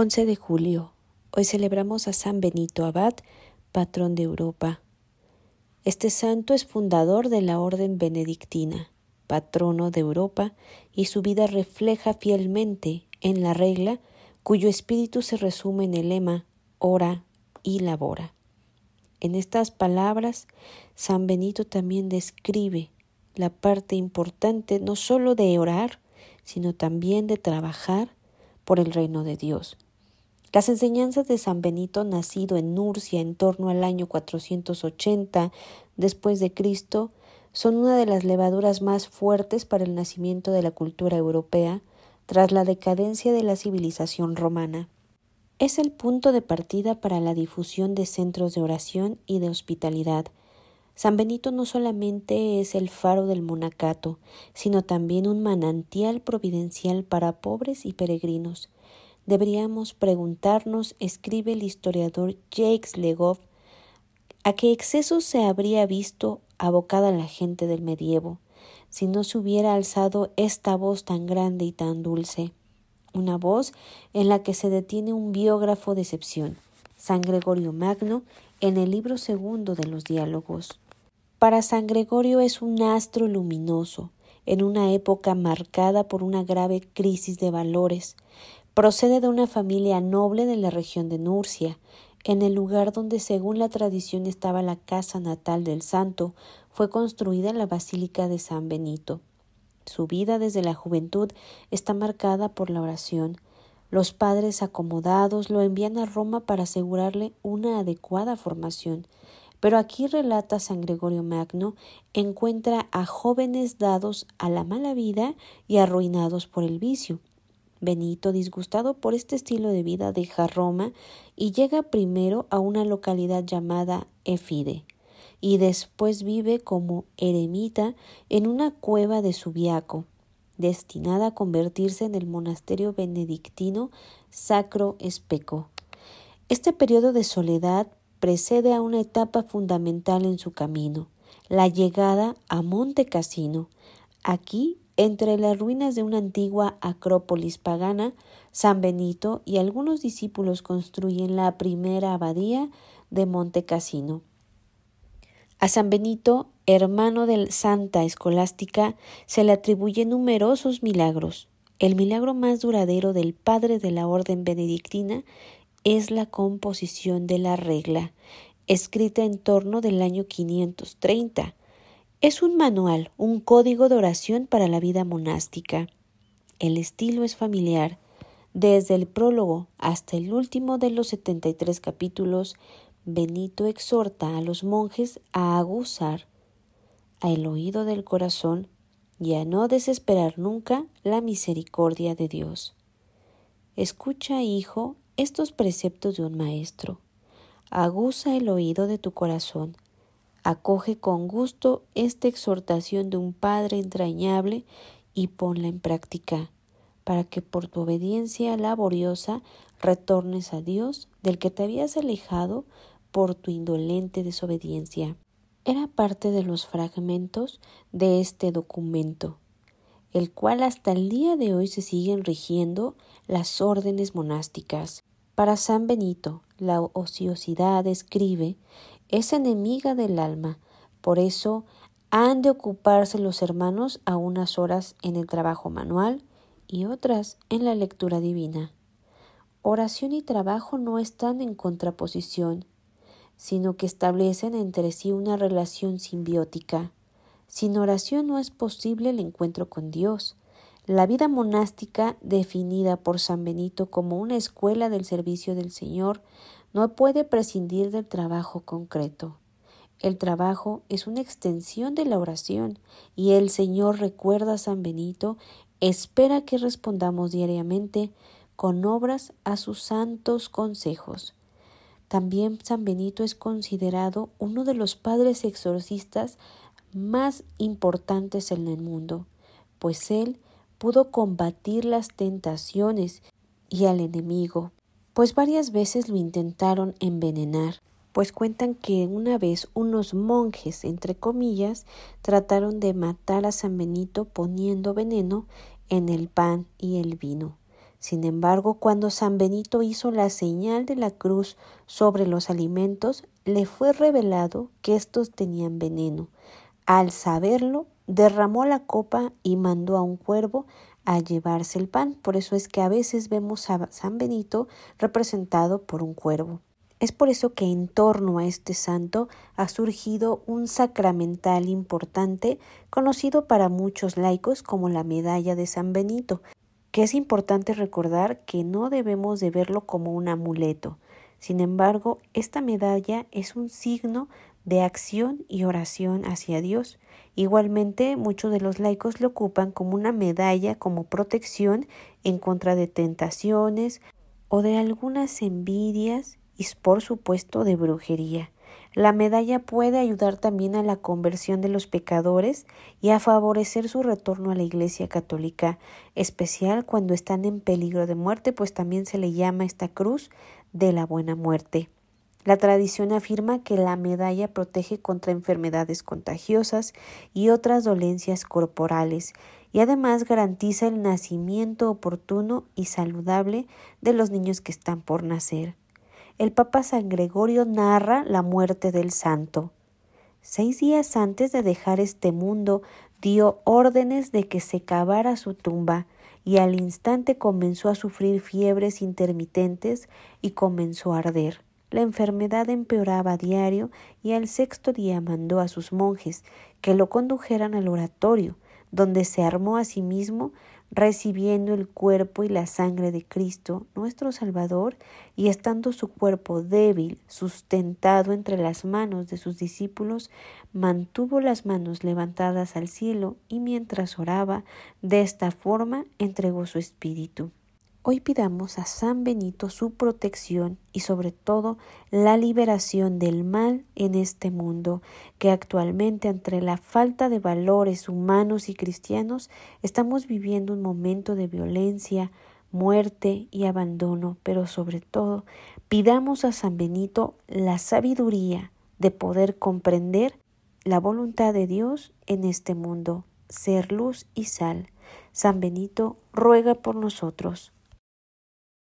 11 de julio. Hoy celebramos a San Benito Abad, patrón de Europa. Este santo es fundador de la Orden Benedictina, patrono de Europa, y su vida refleja fielmente en la regla cuyo espíritu se resume en el lema ora y labora. En estas palabras, San Benito también describe la parte importante no solo de orar, sino también de trabajar por el reino de Dios, las enseñanzas de San Benito, nacido en Nurcia en torno al año 480 después de Cristo, son una de las levaduras más fuertes para el nacimiento de la cultura europea tras la decadencia de la civilización romana. Es el punto de partida para la difusión de centros de oración y de hospitalidad. San Benito no solamente es el faro del monacato, sino también un manantial providencial para pobres y peregrinos deberíamos preguntarnos, escribe el historiador Jacques Legoff, a qué exceso se habría visto abocada la gente del medievo, si no se hubiera alzado esta voz tan grande y tan dulce, una voz en la que se detiene un biógrafo de excepción, San Gregorio Magno, en el libro segundo de los diálogos. Para San Gregorio es un astro luminoso, en una época marcada por una grave crisis de valores, Procede de una familia noble de la región de Nurcia, en el lugar donde según la tradición estaba la casa natal del santo, fue construida la Basílica de San Benito. Su vida desde la juventud está marcada por la oración. Los padres acomodados lo envían a Roma para asegurarle una adecuada formación. Pero aquí relata San Gregorio Magno, encuentra a jóvenes dados a la mala vida y arruinados por el vicio. Benito, disgustado por este estilo de vida, deja Roma y llega primero a una localidad llamada Éfide, y después vive como eremita en una cueva de Subiaco, destinada a convertirse en el monasterio benedictino Sacro Especo. Este periodo de soledad precede a una etapa fundamental en su camino, la llegada a Monte Cassino. Aquí entre las ruinas de una antigua acrópolis pagana, San Benito y algunos discípulos construyen la primera abadía de Monte Cassino. A San Benito, hermano de Santa Escolástica, se le atribuyen numerosos milagros. El milagro más duradero del padre de la orden benedictina es la composición de la regla, escrita en torno del año 530 es un manual, un código de oración para la vida monástica. El estilo es familiar, desde el prólogo hasta el último de los 73 capítulos, Benito exhorta a los monjes a aguzar el oído del corazón y a no desesperar nunca la misericordia de Dios. Escucha, hijo, estos preceptos de un maestro. Aguza el oído de tu corazón Acoge con gusto esta exhortación de un Padre entrañable y ponla en práctica, para que por tu obediencia laboriosa retornes a Dios del que te habías alejado por tu indolente desobediencia. Era parte de los fragmentos de este documento, el cual hasta el día de hoy se siguen rigiendo las órdenes monásticas. Para San Benito, la ociosidad, escribe, es enemiga del alma. Por eso han de ocuparse los hermanos a unas horas en el trabajo manual y otras en la lectura divina. Oración y trabajo no están en contraposición, sino que establecen entre sí una relación simbiótica. Sin oración no es posible el encuentro con Dios. La vida monástica, definida por San Benito como una escuela del servicio del Señor, no puede prescindir del trabajo concreto. El trabajo es una extensión de la oración y el Señor recuerda a San Benito, espera que respondamos diariamente con obras a sus santos consejos. También San Benito es considerado uno de los padres exorcistas más importantes en el mundo, pues él pudo combatir las tentaciones y al enemigo, pues varias veces lo intentaron envenenar, pues cuentan que una vez unos monjes, entre comillas, trataron de matar a San Benito poniendo veneno en el pan y el vino. Sin embargo, cuando San Benito hizo la señal de la cruz sobre los alimentos, le fue revelado que estos tenían veneno. Al saberlo, derramó la copa y mandó a un cuervo a llevarse el pan. Por eso es que a veces vemos a San Benito representado por un cuervo. Es por eso que en torno a este santo ha surgido un sacramental importante conocido para muchos laicos como la medalla de San Benito, que es importante recordar que no debemos de verlo como un amuleto, sin embargo, esta medalla es un signo de acción y oración hacia Dios. Igualmente, muchos de los laicos lo ocupan como una medalla, como protección en contra de tentaciones o de algunas envidias y, por supuesto, de brujería. La medalla puede ayudar también a la conversión de los pecadores y a favorecer su retorno a la Iglesia Católica, especial cuando están en peligro de muerte, pues también se le llama esta cruz de la buena muerte. La tradición afirma que la medalla protege contra enfermedades contagiosas y otras dolencias corporales y además garantiza el nacimiento oportuno y saludable de los niños que están por nacer. El Papa San Gregorio narra la muerte del santo. Seis días antes de dejar este mundo dio órdenes de que se cavara su tumba y al instante comenzó a sufrir fiebres intermitentes y comenzó a arder. La enfermedad empeoraba a diario y al sexto día mandó a sus monjes que lo condujeran al oratorio, donde se armó a sí mismo recibiendo el cuerpo y la sangre de Cristo, nuestro Salvador, y estando su cuerpo débil, sustentado entre las manos de sus discípulos, mantuvo las manos levantadas al cielo y mientras oraba, de esta forma entregó su espíritu. Hoy pidamos a San Benito su protección y sobre todo la liberación del mal en este mundo, que actualmente entre la falta de valores humanos y cristianos estamos viviendo un momento de violencia, muerte y abandono, pero sobre todo pidamos a San Benito la sabiduría de poder comprender la voluntad de Dios en este mundo, ser luz y sal. San Benito ruega por nosotros.